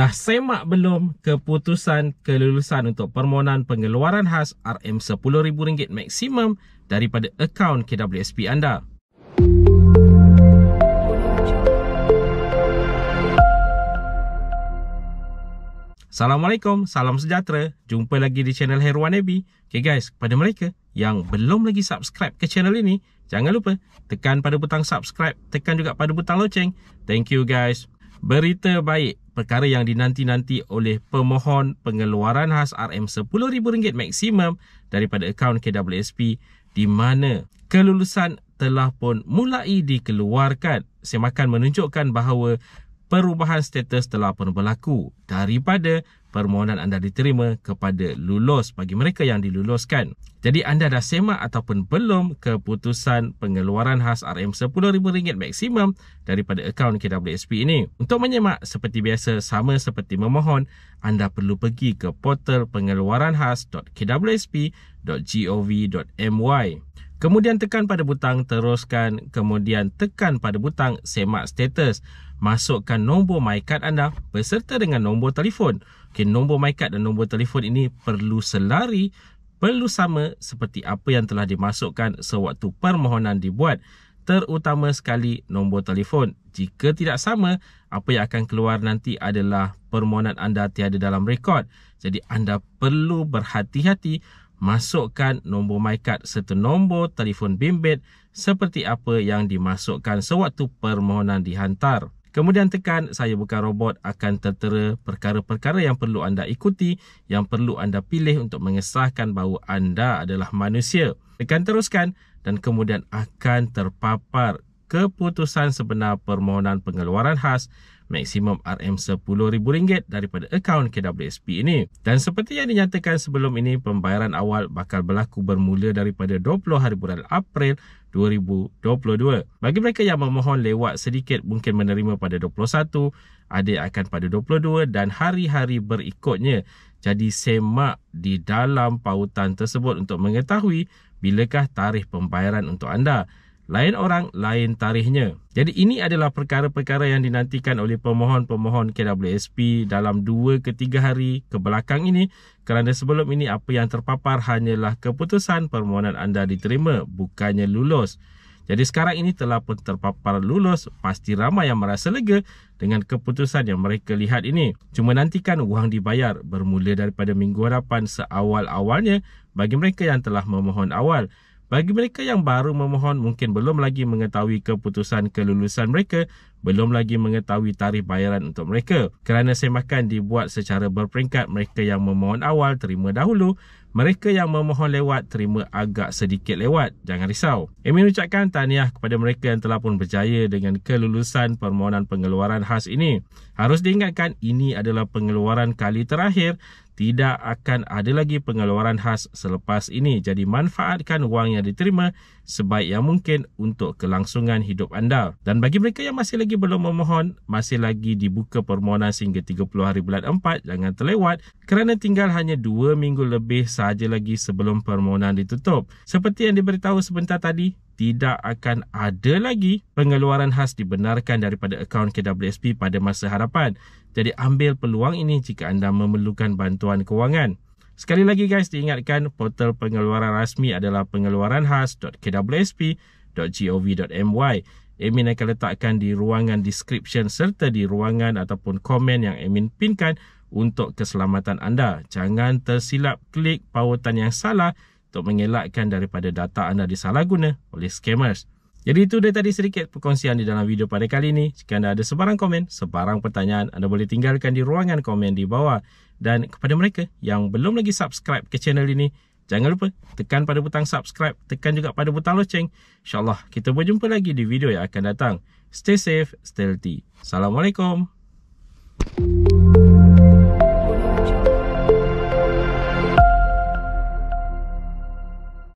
dah semak belum keputusan kelulusan untuk permohonan pengeluaran khas RM10,000 maksimum daripada akaun KWSP anda? Assalamualaikum, salam sejahtera. Jumpa lagi di channel Heruan Abi. Okay guys, kepada mereka yang belum lagi subscribe ke channel ini, jangan lupa tekan pada butang subscribe, tekan juga pada butang loceng. Thank you guys. Berita baik, perkara yang dinanti-nanti oleh pemohon pengeluaran khas RM10,000 maksimum daripada akaun KWSP di mana kelulusan telah pun mulai dikeluarkan. Semakan menunjukkan bahawa perubahan status telah pun berlaku daripada permohonan anda diterima kepada lulus bagi mereka yang diluluskan. Jadi anda dah semak ataupun belum keputusan pengeluaran khas RM10,000 maksimum daripada akaun KWSP ini. Untuk menyemak seperti biasa sama seperti memohon, anda perlu pergi ke portal pengeluaran pengeluaranhas.kwsp.gov.my. Kemudian tekan pada butang teruskan, kemudian tekan pada butang semak status. Masukkan nombor MyCard anda beserta dengan nombor telefon Okay, nombor MyCard dan nombor telefon ini perlu selari, perlu sama seperti apa yang telah dimasukkan sewaktu permohonan dibuat. Terutama sekali nombor telefon. Jika tidak sama, apa yang akan keluar nanti adalah permohonan anda tiada dalam rekod. Jadi anda perlu berhati-hati masukkan nombor MyCard serta nombor telefon bimbit seperti apa yang dimasukkan sewaktu permohonan dihantar. Kemudian tekan saya buka robot akan tertera perkara-perkara yang perlu anda ikuti, yang perlu anda pilih untuk mengesahkan bahawa anda adalah manusia. Tekan teruskan dan kemudian akan terpapar keputusan sebenar permohonan pengeluaran khas maksimum RM10,000 daripada akaun KWSP ini. Dan seperti yang dinyatakan sebelum ini, pembayaran awal bakal berlaku bermula daripada 20 hari bulan April 2022. Bagi mereka yang memohon lewat sedikit mungkin menerima pada 21, ada akan pada 22 dan hari-hari berikutnya. Jadi semak di dalam pautan tersebut untuk mengetahui bilakah tarikh pembayaran untuk anda lain orang lain tarikhnya. Jadi ini adalah perkara-perkara yang dinantikan oleh pemohon-pemohon KWSP dalam dua ke 3 hari kebelakang ini kerana sebelum ini apa yang terpapar hanyalah keputusan permohonan anda diterima bukannya lulus. Jadi sekarang ini telah pun terpapar lulus, pasti ramai yang merasa lega dengan keputusan yang mereka lihat ini. Cuma nantikan wang dibayar bermula daripada minggu harapan seawal-awalnya bagi mereka yang telah memohon awal. Bagi mereka yang baru memohon mungkin belum lagi mengetahui keputusan kelulusan mereka, belum lagi mengetahui tarif bayaran untuk mereka. Kerana semakan dibuat secara berperingkat, mereka yang memohon awal terima dahulu, mereka yang memohon lewat terima agak sedikit lewat. Jangan risau. Amin ucapkan tahniah kepada mereka yang telah pun berjaya dengan kelulusan permohonan pengeluaran khas ini. Harus diingatkan, ini adalah pengeluaran kali terakhir tidak akan ada lagi pengeluaran khas selepas ini. Jadi manfaatkan wang yang diterima sebaik yang mungkin untuk kelangsungan hidup anda. Dan bagi mereka yang masih lagi lagi belum memohon, masih lagi dibuka permohonan sehingga 30 hari bulan 4 jangan terlewat kerana tinggal hanya 2 minggu lebih sahaja lagi sebelum permohonan ditutup. Seperti yang diberitahu sebentar tadi, tidak akan ada lagi pengeluaran khas dibenarkan daripada akaun KWSP pada masa harapan. Jadi ambil peluang ini jika anda memerlukan bantuan kewangan. Sekali lagi guys diingatkan portal pengeluaran rasmi adalah pengeluaranhas.kwsp.gov.my Amin akan letakkan di ruangan description serta di ruangan ataupun komen yang Amin pinkan untuk keselamatan anda. Jangan tersilap klik pautan yang salah untuk mengelakkan daripada data anda disalahguna oleh scammers. Jadi itu dia tadi sedikit perkongsian di dalam video pada kali ini. Jika anda ada sebarang komen, sebarang pertanyaan, anda boleh tinggalkan di ruangan komen di bawah. Dan kepada mereka yang belum lagi subscribe ke channel ini, Jangan lupa tekan pada butang subscribe, tekan juga pada butang loceng. InsyaAllah kita berjumpa lagi di video yang akan datang. Stay safe, stay healthy. Assalamualaikum.